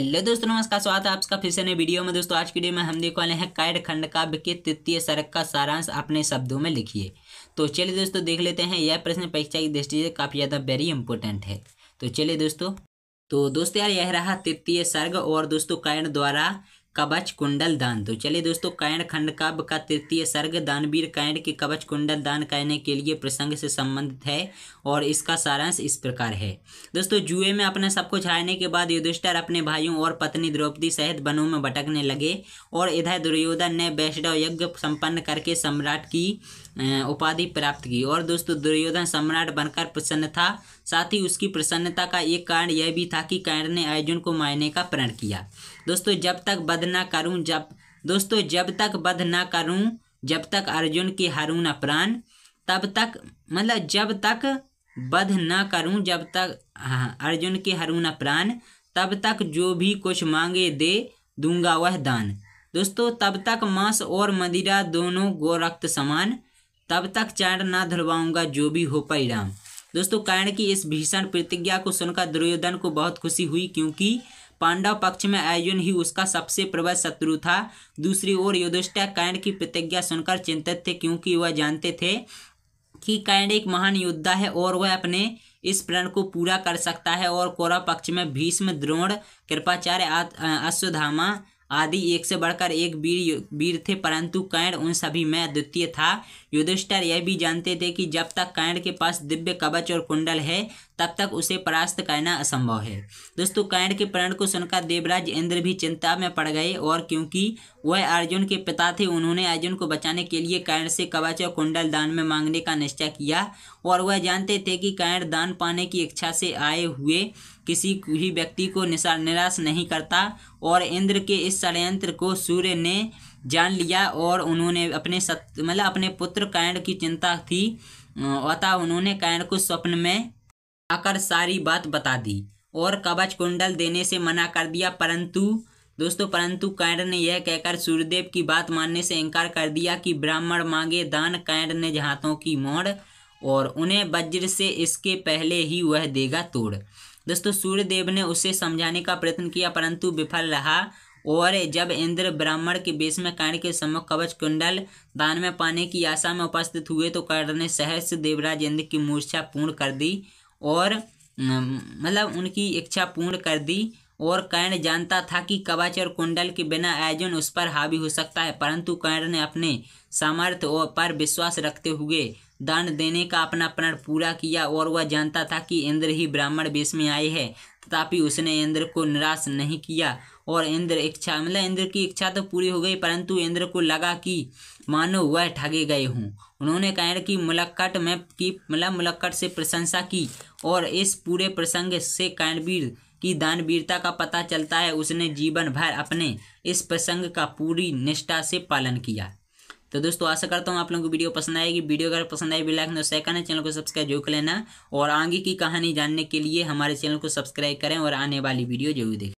hello दोस्तों नमस्कार स्वागत है आपका फिर से नए वीडियो में दोस्तों आज की वीडियो में हम देखने वाले हैं कैड खंड का के तृतीय सड़क का सारांश अपने शब्दों में लिखिए तो चलिए दोस्तों देख लेते हैं यह प्रश्न परीक्षा की दृष्टि से काफ़ी ज़्यादा वेरी इंपॉर्टेंट है तो चलिए दोस्तों तो दोस्तों यार यह रहा तृतीय सर्ग और दोस्तों कैड द्वारा कवच कुंडल दान तो चलिए दोस्तों कायण खंड काव्य का तृतीय सर्ग दानवीर कायण के कवच कुंडल दान कहने के लिए प्रसंग से संबंधित है और इसका सारांश इस प्रकार है दोस्तों जुए में अपने सब कुछ हारने के बाद युधिष्ठर अपने भाइयों और पत्नी द्रौपदी सहित वनों में भटकने लगे और इधर दुर्योधन ने वैष्णव यज्ञ संपन्न करके सम्राट की उपाधि प्राप्त की और दोस्तों दुर्योधन सम्राट बनकर प्रसन्न था साथ ही उसकी प्रसन्नता का एक कारण यह भी था कि कायण ने अर्जुन को मायने का प्रण किया दोस्तों जब तक बद बध ना करूं जब दोस्तों जब तक बध ना करूं जब तक अर्जुन की हारूं ना प्राण तब तक मतलब जब तक बध ना करूं जब तक हाँ, अर्जुन की हारूं ना प्राण तब तक जो भी कुछ मांगे दे दूंगा वह दान दोस्तों तब तक मांस और मदिरा दोनों गोरक्त समान तब तक चांड ना धुलवाऊंगा जो भी हो पाई राम दोस्तों कर्ण की इस भीषण प्रतिज्ञा को सुनकर दुर्योधन को बहुत खुशी हुई क्योंकि पांडव पक्ष में अर्जुन ही उसका सबसे प्रबल शत्रु था दूसरी ओर युधिष्ठा कैंड की प्रतिज्ञा सुनकर चिंतित थे क्योंकि वह जानते थे कि कैंड एक महान योद्धा है और वह अपने इस प्रण को पूरा कर सकता है और कौरव पक्ष में भीष्म द्रोण कृपाचार्य अश्वधामा आदि एक से बढ़कर एक वीर वीर थे परंतु कैंड उन सभी में अद्वितीय था युधिष्ठर यह भी जानते थे कि जब तक कर्ण के पास दिव्य कवच और कुंडल है तब तक उसे परास्त करना असंभव है दोस्तों कर्ण के प्रण को सुनकर देवराज इंद्र भी चिंता में पड़ गए और क्योंकि वह अर्जुन के पिता थे उन्होंने अर्जुन को बचाने के लिए कर्ण से कवच और कुंडल दान में मांगने का निश्चय किया और वह जानते थे कि कर्ण दान पाने की इच्छा से आए हुए किसी भी व्यक्ति को निराश नहीं करता और इंद्र के इस षडयंत्र को सूर्य ने जान लिया और उन्होंने अपने मतलब अपने पुत्र कायण की चिंता थी अं, अतः उन्होंने कायण को स्वप्न में आकर सारी बात बता दी और कवच कुंडल देने से मना कर दिया परंतु दोस्तों परंतु कैंड ने यह कहकर सूर्यदेव की बात मानने से इनकार कर दिया कि ब्राह्मण मांगे दान कायण ने हाथों की मोड़ और उन्हें वज्र से इसके पहले ही वह देगा तोड़ दोस्तों सूर्यदेव ने उसे समझाने का प्रयत्न किया परंतु विफल रहा और जब इंद्र ब्राह्मण के बेस में कर्ण के सम्मुख कवच कुंडल दान में पाने की आशा में उपस्थित हुए तो कर्ण ने सहस देवराज इंद्र की मूर्छा पूर्ण कर दी और मतलब उनकी इच्छा पूर्ण कर दी और कर्ण जानता था कि कवच और कुंडल के बिना आयोजन उस पर हावी हो सकता है परंतु कर्ण ने अपने सामर्थ्य पर विश्वास रखते हुए दान देने का अपना प्रण पूरा किया और वह जानता था कि इंद्र ही ब्राह्मण वेश में आए हैं तथापि उसने इंद्र को निराश नहीं किया और इंद्र इच्छा मतलब इंद्र की इच्छा तो पूरी हो गई परंतु इंद्र को लगा कि मानो वह ठगे गए हों उन्होंने कर्ण की मुलाकात में की मतलब मुलाकात से प्रशंसा की और इस पूरे प्रसंग से कर्णवीर की दानवीरता का पता चलता है उसने जीवन भर अपने इस प्रसंग का पूरी निष्ठा से पालन किया तो दोस्तों आशा करता हूँ आप लोगों को वीडियो पसंद आएगी वीडियो अगर पसंद आए भी लाइक शेयर है चैनल को सब्सक्राइब जरूर कर लेना और आगे की कहानी जानने के लिए हमारे चैनल को सब्सक्राइब करें और आने वाली वीडियो जरूर देखें